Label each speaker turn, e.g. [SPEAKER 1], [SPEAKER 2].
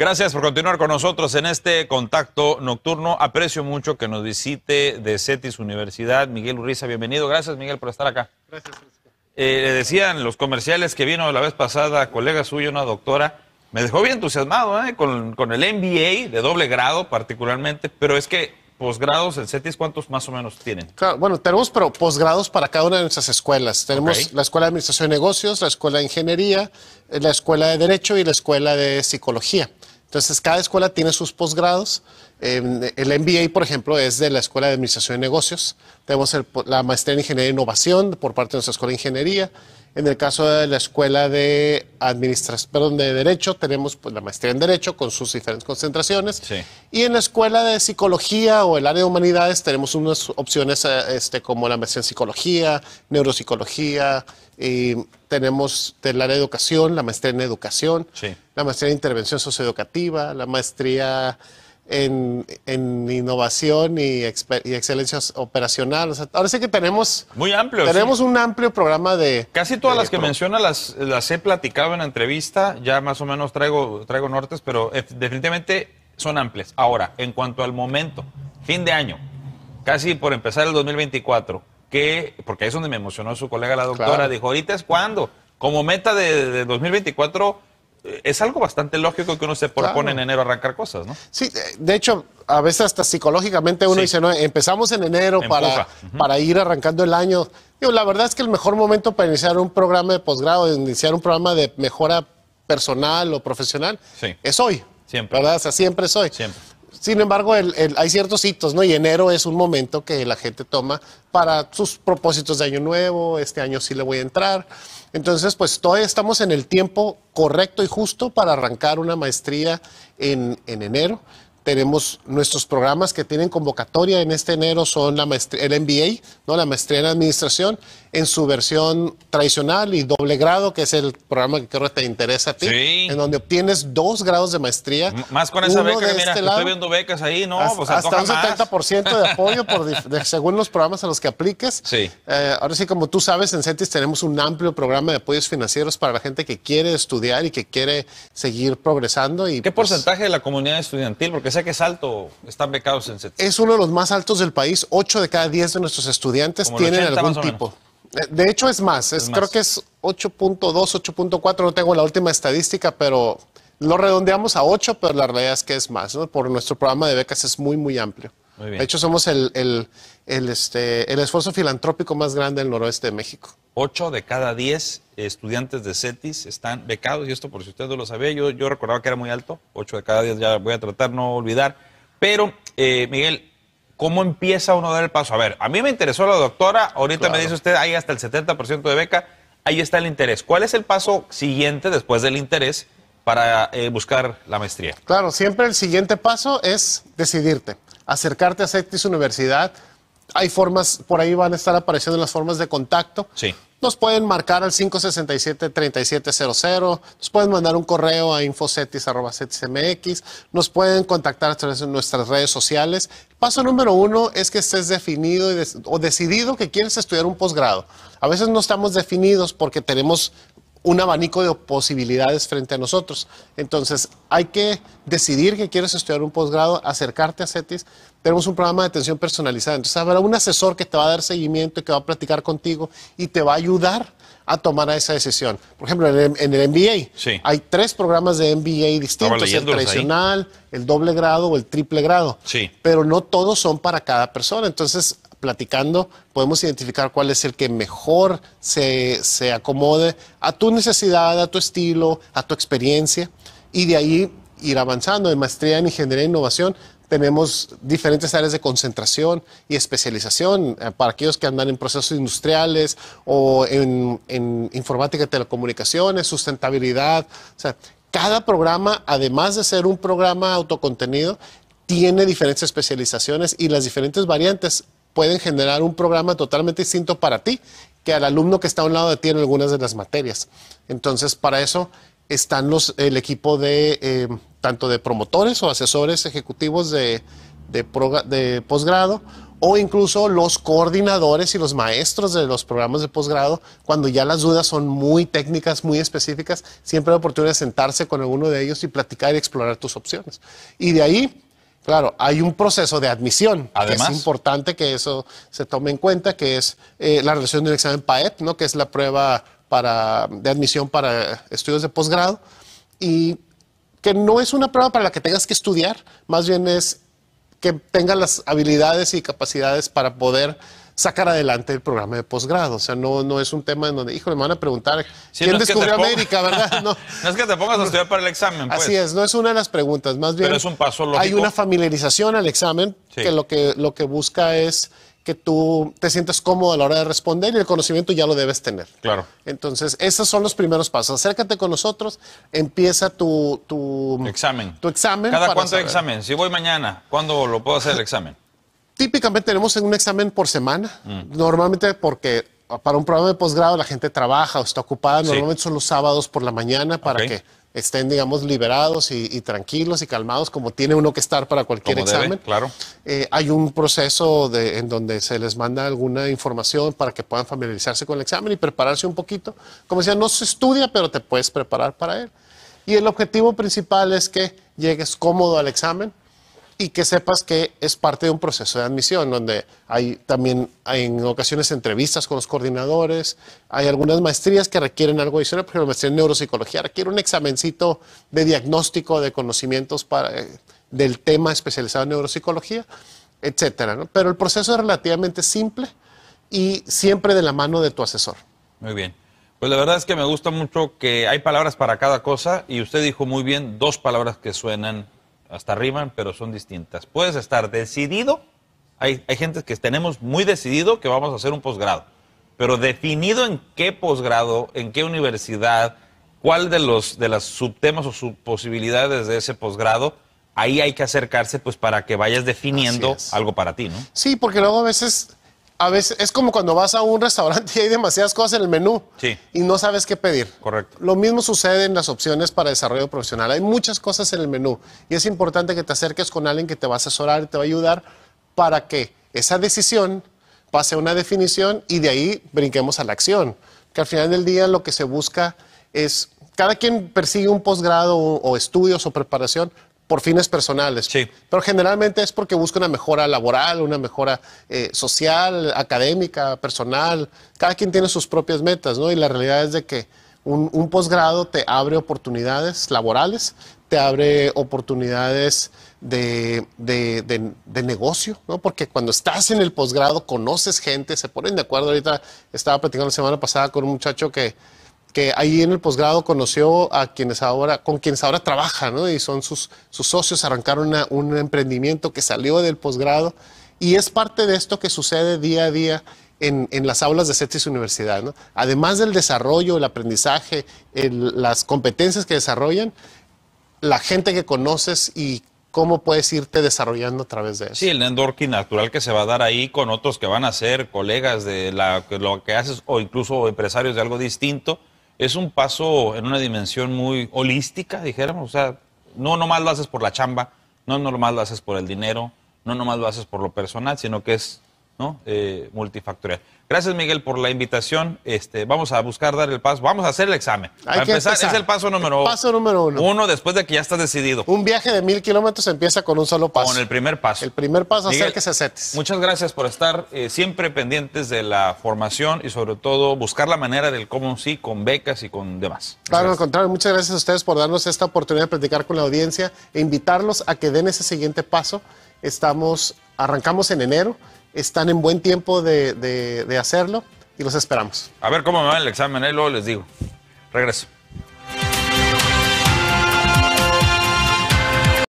[SPEAKER 1] Gracias por continuar con nosotros en este contacto nocturno. Aprecio mucho que nos visite de CETIS Universidad. Miguel Urriza, bienvenido. Gracias, Miguel, por estar acá. Gracias. Eh, le decían los comerciales que vino la vez pasada, colega suyo, una doctora. Me dejó bien entusiasmado eh, con, con el MBA de doble grado, particularmente, pero es que posgrados en CETIS, ¿cuántos más o menos tienen?
[SPEAKER 2] bueno, tenemos pero posgrados para cada una de nuestras escuelas. Tenemos la Escuela de Administración de Negocios, la Escuela de Ingeniería, eh, la Escuela de Derecho y la Escuela de Psicología. Entonces, cada escuela tiene sus posgrados. el MBA, por ejemplo, es de la Escuela de Administración de Negocios. Tenemos la Maestría en Ingeniería e Innovación por parte de nuestra Escuela de Ingeniería en el caso de la Escuela de Administración, de Derecho, tenemos pues, la maestría en Derecho con sus diferentes concentraciones. Y en la Escuela de Psicología o el área de Humanidades tenemos unas opciones eh, este, como la maestría en Psicología, Neuropsicología, y tenemos el área de Educación, la maestría en Educación, la maestría en Intervención Socioeducativa, la maestría en, innovación y, excelencias operacionales. excelencia operacional. ahora sí que tenemos. Muy amplio. Tenemos un amplio programa de.
[SPEAKER 1] Casi todas las que menciona las, las he platicado en entrevista. Ya más o menos traigo, traigo nortes, pero definitivamente son amplias. Ahora, en cuanto al momento, fin de año, casi por empezar el 2024, que, porque es donde me emocionó su colega la doctora, dijo, ahorita es cuando, como meta de 2024, es algo bastante lógico que uno se propone en enero arrancar cosas,
[SPEAKER 2] ¿no? Sí, de hecho, a veces hasta psicológicamente uno dice, no, empezamos en enero para, para ir arrancando el año. Yo la verdad es que el mejor momento para iniciar un programa de posgrado, iniciar un programa de mejora personal o profesional, es hoy. Siempre. ¿Verdad? O siempre es hoy. Siempre. Sin embargo, hay ciertos hitos, ¿no? Y enero es un momento que la gente toma para sus propósitos de año nuevo, este año sí le voy a entrar. Entonces, pues todavía estamos en el tiempo correcto y justo para arrancar una maestría en, enero. Tenemos nuestros programas que tienen convocatoria en este enero, son la maestría, el MBA, ¿no? la maestría en administración en su versión tradicional y doble grado, que es el programa que creo que te interesa a ti, en donde obtienes dos grados de maestría. más con esa beca, de mira, este estoy viendo
[SPEAKER 1] becas ahí, ¿no? Hasta, pues, un
[SPEAKER 2] 70% de apoyo según los programas a los que apliques. Sí. Eh, ahora sí, como tú sabes, en CETIS tenemos un amplio programa de apoyos financieros para la gente que quiere estudiar y que quiere seguir progresando. ¿Qué pues, porcentaje de la comunidad
[SPEAKER 1] estudiantil? Porque sé que es alto, están becados en CETIS.
[SPEAKER 2] Es uno de los más altos del país. 8 de cada diez de nuestros estudiantes tienen algún tipo. Eh, de hecho es más, es, creo que es 8.2, 8.4, no tengo la última estadística, pero lo redondeamos a 8, pero la realidad es que es más, Por nuestro programa de becas es muy, muy amplio. De hecho, somos el, este, el, esfuerzo filantrópico más grande del noroeste de México.
[SPEAKER 1] 8 de cada 10 estudiantes de CETIS están becados, y esto por si usted no lo sabía, yo, recordaba que era muy alto, 8 de cada 10 ya voy a tratar no olvidar, pero eh, Miguel, ¿Cómo empieza uno a dar el paso? A ver, a mí me interesó la doctora, ahorita me dice usted, hay hasta el 70% de beca, ahí está el interés. ¿Cuál es el paso siguiente después del interés para eh, buscar la maestría?
[SPEAKER 2] Claro, siempre el siguiente paso es decidirte, acercarte a CETIS Universidad. Hay formas, por ahí van a estar apareciendo las formas de contacto. Sí. Nos pueden marcar al 567-3700, nos pueden mandar un correo a infocetis.mx, nos pueden contactar a través de nuestras redes sociales. Paso número uno es que estés definido o decidido que quieres estudiar un posgrado. A veces no estamos definidos porque tenemos un abanico de posibilidades frente a nosotros. Entonces, hay que decidir que quieres estudiar un posgrado, acercarte a CETIS. Tenemos un programa de atención personalizada. Entonces, habrá un asesor que te va a dar seguimiento y que va a platicar contigo y te va a ayudar a tomar esa decisión. Por ejemplo, en el, MBA hay tres programas de MBA distintos, el tradicional, el doble grado o el triple grado. Sí. Pero no todos son para cada persona. Entonces, platicando, podemos identificar cuál es el que mejor se, acomode a tu necesidad, a tu estilo, a tu experiencia, y de ahí ir avanzando. En maestría en ingeniería e innovación tenemos diferentes áreas de concentración y especialización eh, para aquellos que andan en procesos industriales o en, en informática y telecomunicaciones, sustentabilidad. O sea, cada programa, además de ser un programa autocontenido, tiene diferentes especializaciones y las diferentes variantes pueden generar un programa totalmente distinto para ti que al alumno que está a un lado de ti en algunas de las materias. Entonces, para eso están los, el equipo de eh, tanto de promotores o asesores ejecutivos de, de, posgrado o incluso los coordinadores y los maestros de los programas de posgrado, cuando ya las dudas son muy técnicas, muy específicas, siempre la oportunidad de sentarse con alguno de ellos y platicar y explorar tus opciones. Y de ahí Claro, hay un proceso de admisión. Además. es importante que eso se tome en cuenta, que es eh, la relación del examen PAEP, ¿no? que es la prueba de admisión para estudios de posgrado, y que no es una prueba para la que tengas que estudiar, más bien es que tengas las habilidades y capacidades para poder sacar adelante el programa de posgrado. O sea, no, no es un tema en donde, hijo, me van a preguntar quién descubrió América, ¿verdad?
[SPEAKER 1] No. es que te pongas a estudiar para el examen. Pues. Así
[SPEAKER 2] es, no es una de las preguntas, más bien Pero es un paso lógico. hay una familiarización al examen que, lo que lo que busca es que tú te sientas cómodo a la hora de responder y el conocimiento ya lo debes tener. Claro. Entonces, esos son los primeros pasos. Acércate con nosotros, empieza tu, tu examen. Tu examen. ¿Cada cuánto examen?
[SPEAKER 1] Si voy mañana, ¿cuándo lo puedo hacer el examen?
[SPEAKER 2] típicamente tenemos un examen por semana, mm. normalmente porque para un programa de posgrado la gente trabaja o está ocupada, normalmente son los sábados por la mañana para que estén, digamos, liberados y, tranquilos y calmados, como tiene uno que estar para cualquier examen. claro. Eh, hay un proceso en donde se les manda alguna información para que puedan familiarizarse con el examen y prepararse un poquito. Como decía, no se estudia, pero te puedes preparar para él. Y el objetivo principal es que llegues cómodo al examen, y que sepas que es parte de un proceso de admisión, donde hay también en ocasiones entrevistas con los coordinadores, hay algunas maestrías que requieren algo adicional, por ejemplo, la maestría en neuropsicología requiere un examencito de diagnóstico de conocimientos para, eh, del tema especializado en neuropsicología, etc. Pero el proceso es relativamente simple y siempre de la mano de tu asesor.
[SPEAKER 1] Muy bien. Pues la verdad es que me gusta mucho que hay palabras para cada cosa y usted dijo muy bien dos palabras que suenan hasta arriba, pero son distintas. Puedes estar decidido, hay, hay gente que tenemos muy decidido que vamos a hacer un posgrado, pero definido en qué posgrado, en qué universidad, cuál de los de las subtemas o subposibilidades de ese posgrado, ahí hay que acercarse pues para que vayas definiendo algo para ti, ¿no?
[SPEAKER 2] Sí, porque luego a veces a veces es como cuando vas a un restaurante y hay demasiadas cosas en el menú y no sabes qué pedir. Correcto. Lo mismo sucede en las opciones para desarrollo profesional. Hay muchas cosas en el menú y es importante que te acerques con alguien que te va a asesorar y te va a ayudar para que esa decisión pase a una definición y de ahí brinquemos a la acción. Que al final del día lo que se busca es, cada quien persigue un posgrado o estudios o preparación por fines personales. Sí. Pero generalmente es porque busca una mejora laboral, una mejora eh, social, académica, personal. Cada quien tiene sus propias metas, ¿no? Y la realidad es de que un, posgrado te abre oportunidades laborales, te abre oportunidades de, de, negocio, ¿no? Porque cuando estás en el posgrado conoces gente, se ponen de acuerdo. Ahorita estaba platicando la semana pasada con un muchacho que que ahí en el posgrado conoció a quienes ahora, con quienes ahora trabaja, ¿no? Y son sus, socios, arrancaron un emprendimiento que salió del posgrado y es parte de esto que sucede día a día en, las aulas de CETIS Universidad, ¿no? Además del desarrollo, el aprendizaje, las competencias que desarrollan, la gente que conoces y cómo puedes irte desarrollando a través de eso.
[SPEAKER 1] Sí, el networking natural que se va a dar ahí con otros que van a ser colegas de lo que haces o incluso empresarios de algo distinto es un paso en una dimensión muy holística, dijéramos. O sea, no nomás lo haces por la chamba, no nomás lo haces por el dinero, no nomás lo haces por lo personal, sino que es eh, multifactorial. Gracias, Miguel, por la invitación. Este, vamos a buscar dar el paso. Vamos a hacer el examen. es el paso número uno. Paso número uno. después de que ya estás decidido.
[SPEAKER 2] Un viaje de mil kilómetros empieza con un solo paso. Con el primer paso. El primer paso, es hacer que se setes.
[SPEAKER 1] Muchas gracias por estar eh, siempre pendientes de la formación y sobre todo buscar la manera del cómo sí con becas y con demás.
[SPEAKER 2] Claro, al contrario, muchas gracias a ustedes por darnos esta oportunidad de platicar con la audiencia e invitarlos a que den ese siguiente paso. Estamos, arrancamos en enero están en buen tiempo de, hacerlo y los esperamos.
[SPEAKER 1] A ver cómo me va el examen, ahí ¿eh? luego les digo. Regreso.